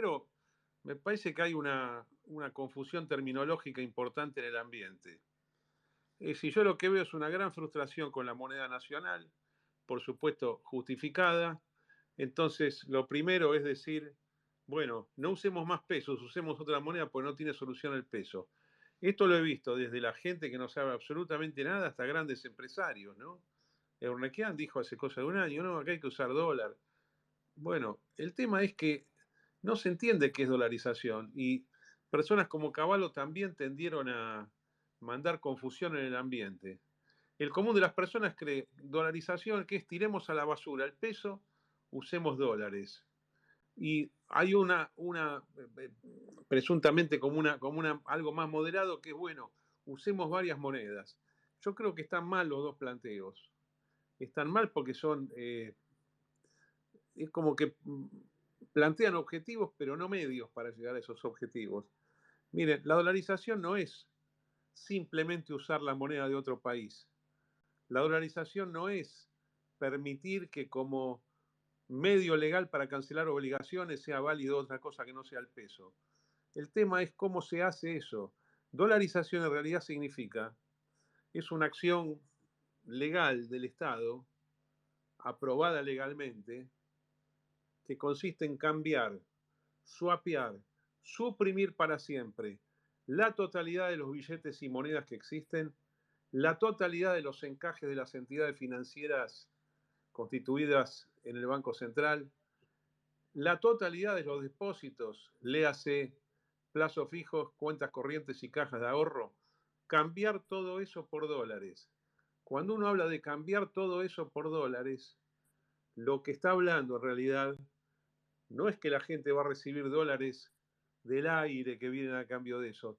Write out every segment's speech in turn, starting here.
primero, me parece que hay una, confusión terminológica importante en el ambiente. Eh, si yo lo que veo es una gran frustración con la moneda nacional, por supuesto justificada, entonces lo primero es decir, bueno, no usemos más pesos, usemos otra moneda porque no tiene solución el peso. Esto lo he visto desde la gente que no sabe absolutamente nada hasta grandes empresarios, ¿no? Eurnequian dijo hace cosa de un año, no, acá hay que usar dólar. Bueno, el tema es que no se entiende qué es dolarización y personas como Caballo también tendieron a mandar confusión en el ambiente. El común de las personas cree dolarización que es tiremos a la basura el peso, usemos dólares. Y hay una, una eh, presuntamente como, una, como una, algo más moderado que es, bueno, usemos varias monedas. Yo creo que están mal los dos planteos. Están mal porque son, eh, es como que mm, plantean objetivos, pero no medios para llegar a esos objetivos. Miren, la dolarización no es simplemente usar la moneda de otro país. La dolarización no es permitir que como medio legal para cancelar obligaciones sea válido otra cosa que no sea el peso. El tema es cómo se hace eso. Dolarización en realidad significa, es una acción legal del Estado, aprobada legalmente, que consiste en cambiar, suapear, suprimir para siempre la totalidad de los billetes y monedas que existen, la totalidad de los encajes de las entidades financieras constituidas en el Banco Central, la totalidad de los depósitos, léase plazos fijos, cuentas corrientes y cajas de ahorro, cambiar todo eso por dólares. Cuando uno habla de cambiar todo eso por dólares, lo que está hablando en realidad no es que la gente va a recibir dólares del aire que vienen a cambio de eso.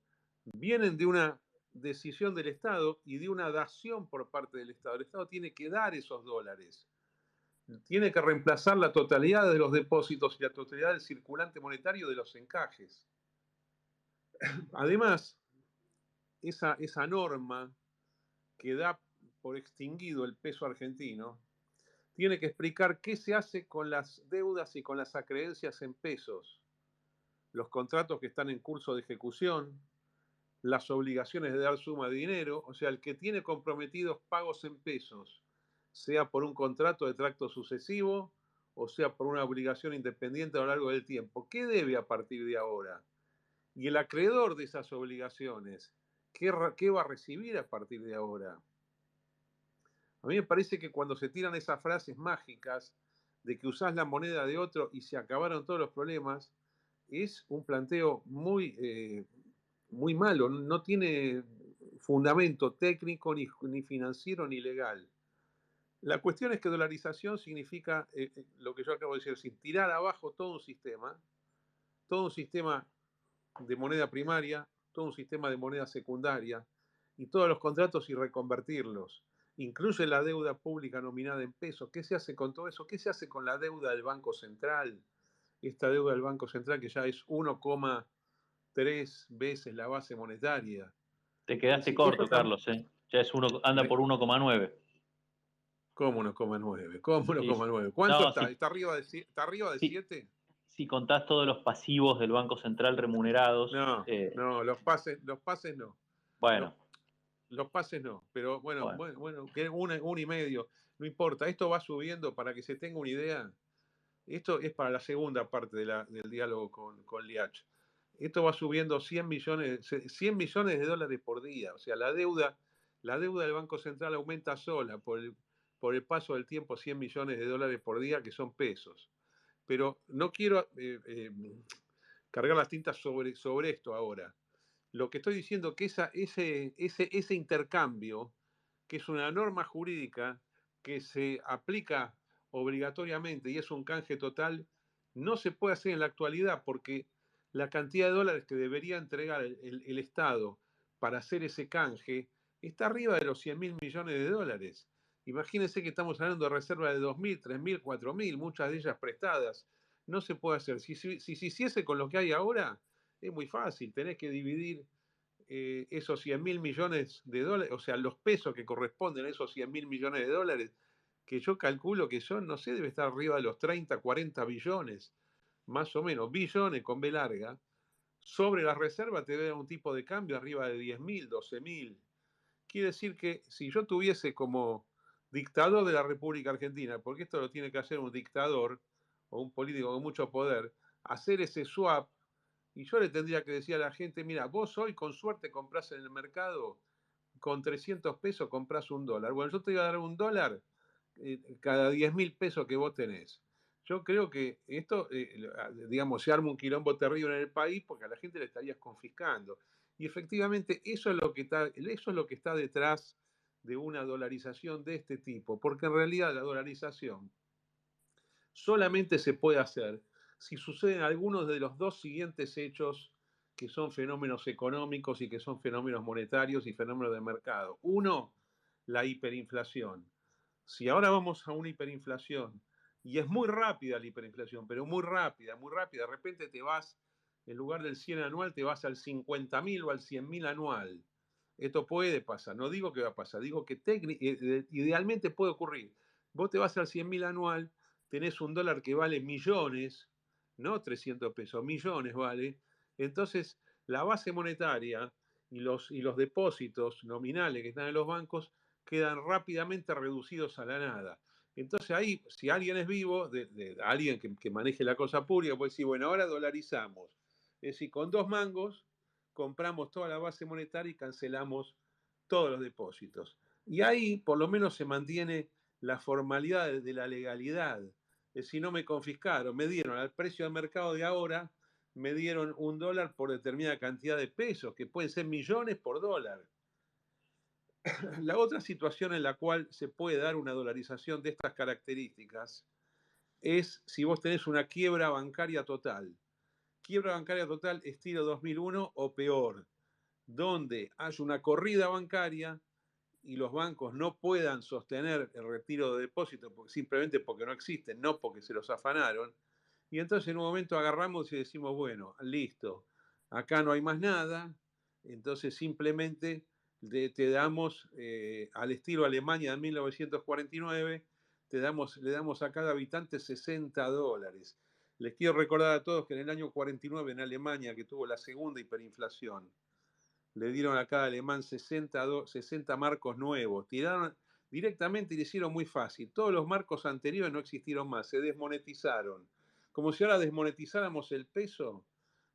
Vienen de una decisión del Estado y de una dación por parte del Estado. El Estado tiene que dar esos dólares. Tiene que reemplazar la totalidad de los depósitos y la totalidad del circulante monetario de los encajes. Además, esa, esa norma que da por extinguido el peso argentino, tiene que explicar qué se hace con las deudas y con las acreencias en pesos, los contratos que están en curso de ejecución, las obligaciones de dar suma de dinero, o sea, el que tiene comprometidos pagos en pesos, sea por un contrato de tracto sucesivo o sea por una obligación independiente a lo largo del tiempo, ¿qué debe a partir de ahora? Y el acreedor de esas obligaciones, ¿qué, qué va a recibir a partir de ahora? A mí me parece que cuando se tiran esas frases mágicas de que usás la moneda de otro y se acabaron todos los problemas, es un planteo muy, eh, muy malo, no tiene fundamento técnico, ni, financiero, ni legal. La cuestión es que dolarización significa eh, eh, lo que yo acabo de decir, decir, tirar abajo todo un sistema, todo un sistema de moneda primaria, todo un sistema de moneda secundaria y todos los contratos y reconvertirlos incluye la deuda pública nominada en pesos. ¿Qué se hace con todo eso? ¿Qué se hace con la deuda del Banco Central? Esta deuda del Banco Central que ya es 1,3 veces la base monetaria. Te quedaste corto, Carlos, ¿eh? Ya es uno, anda por 1,9. ¿Cómo 1,9? ¿Cómo 1,9? ¿Cuánto está? ¿Está arriba de, 7? Si contás todos los pasivos del Banco Central remunerados. No, eh, no los, pases, los pases no. Bueno. Los pases no, pero bueno, bueno, bueno, un y medio, no importa. Esto va subiendo para que se tenga una idea. Esto es para la segunda parte del diálogo con, Liach. Esto va subiendo 100 millones, millones de dólares por día. O sea, la deuda, la deuda del Banco Central aumenta sola por el, por el paso del tiempo 100 millones de dólares por día, que son pesos. Pero no quiero eh, eh, cargar las tintas sobre, sobre esto ahora. Lo que estoy diciendo que esa, ese, ese, intercambio, que es una norma jurídica que se aplica obligatoriamente y es un canje total, no se puede hacer en la actualidad porque la cantidad de dólares que debería entregar el, Estado para hacer ese canje está arriba de los 100 mil millones de dólares. Imagínense que estamos hablando de reservas de 2.000, 3.000, 4.000, muchas de ellas prestadas. No se puede hacer. Si, si, si se hiciese con lo que hay ahora, es muy fácil, tenés que dividir eh, esos 100 mil millones de dólares, o sea, los pesos que corresponden a esos 100 mil millones de dólares, que yo calculo que son, no sé, debe estar arriba de los 30, 40 billones, más o menos, billones con B larga, sobre la reserva te da un tipo de cambio arriba de 10 mil, 12 mil. Quiere decir que si yo tuviese como dictador de la República Argentina, porque esto lo tiene que hacer un dictador o un político con mucho poder, hacer ese swap y yo le tendría que decir a la gente, mira, vos hoy con suerte compras en el mercado, con 300 pesos compras un dólar. Bueno, yo te voy a dar un dólar eh, cada 10 mil pesos que vos tenés. Yo creo que esto, eh, ah, digamos, se arma un quilombo terrible en el país porque a la gente le estarías confiscando. Y efectivamente eso es lo que está, eso es lo que está detrás de una dolarización de este tipo, porque en realidad la dolarización solamente se puede hacer si suceden algunos de los dos siguientes hechos que son fenómenos económicos y que son fenómenos monetarios y fenómenos de mercado. Uno, la hiperinflación. Si ahora vamos a una hiperinflación, y es muy rápida la hiperinflación, pero muy rápida, muy rápida, de repente te vas, en lugar del 100 anual, te vas al 50.000 o al 100.000 anual. Esto puede pasar, no digo que va a pasar, digo que eh, idealmente puede ocurrir. Vos te vas al 100.000 anual, tenés un dólar que vale millones, no 300 pesos, millones vale. Entonces, la base monetaria y los, y los depósitos nominales que están en los bancos quedan rápidamente reducidos a la nada. Entonces ahí, si alguien es vivo, de, alguien que, que, maneje la cosa pública, puede decir, bueno, ahora dolarizamos. Es decir, con dos mangos compramos toda la base monetaria y cancelamos todos los depósitos. Y ahí por lo menos se mantiene la formalidad de la legalidad eh, si no me confiscaron, me dieron al precio de mercado de ahora, me dieron un dólar por determinada cantidad de pesos, que pueden ser millones por dólar. La otra situación en la cual se puede dar una dolarización de estas características es si vos tenés una quiebra bancaria total. Quiebra bancaria total estilo 2001 o peor, donde hay una corrida bancaria y los bancos no puedan sostener el retiro de depósitos porque, simplemente porque no existen, no porque se los afanaron. Y entonces en un momento agarramos y decimos, bueno, listo, acá no hay más nada, entonces simplemente te damos eh, al estilo Alemania de 1949, te damos, le damos a cada habitante 60 dólares. Les quiero recordar a todos que en el año 49 en Alemania, que tuvo la segunda hiperinflación, le dieron a cada alemán 60, 60 marcos nuevos, tiraron directamente y le hicieron muy fácil. Todos los marcos anteriores no existieron más, se desmonetizaron. Como si ahora desmonetizáramos el peso,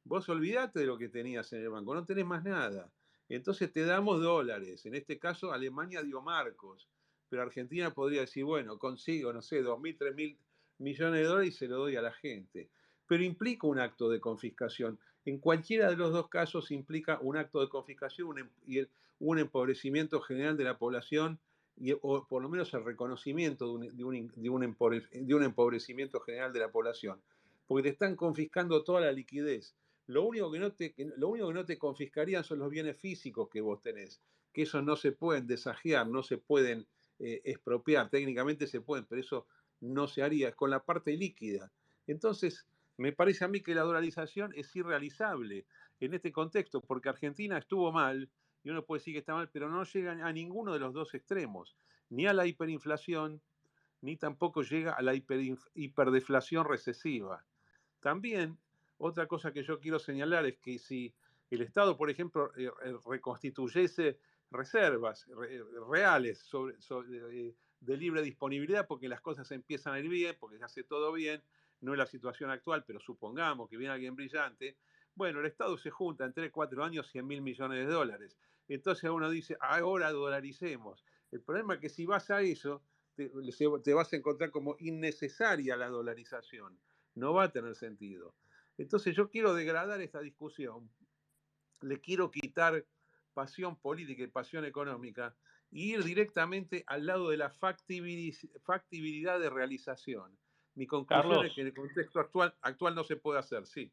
vos olvidate de lo que tenías en el banco, no tenés más nada. Entonces te damos dólares. En este caso, Alemania dio marcos, pero Argentina podría decir, bueno, consigo, no sé, 2.000, 3.000 millones de dólares y se lo doy a la gente. Pero implica un acto de confiscación. En cualquiera de los dos casos implica un acto de confiscación em, y un empobrecimiento general de la población, y, o por lo menos el reconocimiento de un, empobrecimiento general de la población, porque te están confiscando toda la liquidez. Lo único, que no te, lo único que no te confiscarían son los bienes físicos que vos tenés, que esos no se pueden desajear, no se pueden eh, expropiar, técnicamente se pueden, pero eso no se haría, es con la parte líquida. Entonces, me parece a mí que la dolarización es irrealizable en este contexto, porque Argentina estuvo mal, y uno puede decir que está mal, pero no llega a ninguno de los dos extremos, ni a la hiperinflación, ni tampoco llega a la hiperdeflación recesiva. También, otra cosa que yo quiero señalar es que si el Estado, por ejemplo, eh, eh, reconstituyese reservas eh, reales de libre disponibilidad porque las cosas empiezan a ir bien, porque se hace todo bien, no es la situación actual, pero supongamos que viene alguien brillante, bueno, el Estado se junta en 3, 4 años 100 mil millones de dólares. Entonces uno dice, ahora dolaricemos. El problema es que si vas a eso, te, vas a encontrar como innecesaria la dolarización. No va a tener sentido. Entonces yo quiero degradar esta discusión, le quiero quitar pasión política y pasión económica e ir directamente al lado de la factibilidad de realización. Mi conclusión Carlos, es que en el contexto actual, actual no se puede hacer, sí.